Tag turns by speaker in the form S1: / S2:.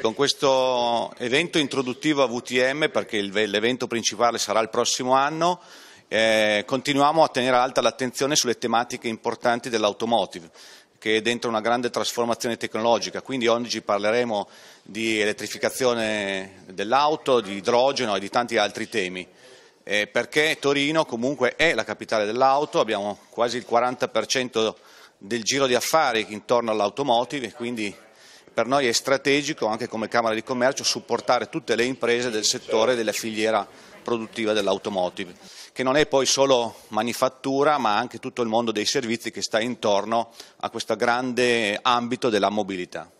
S1: Con questo evento introduttivo a VTM, perché l'evento principale sarà il prossimo anno, eh, continuiamo a tenere alta l'attenzione sulle tematiche importanti dell'automotive che è dentro una grande trasformazione tecnologica, quindi oggi parleremo di elettrificazione dell'auto, di idrogeno e di tanti altri temi. Eh, perché Torino comunque è la capitale dell'auto, abbiamo quasi il 40% del giro di affari intorno all'automotive, e quindi per noi è strategico anche come Camera di Commercio supportare tutte le imprese del settore della filiera produttiva dell'automotive, che non è poi solo manifattura ma anche tutto il mondo dei servizi che sta intorno a questo grande ambito della mobilità.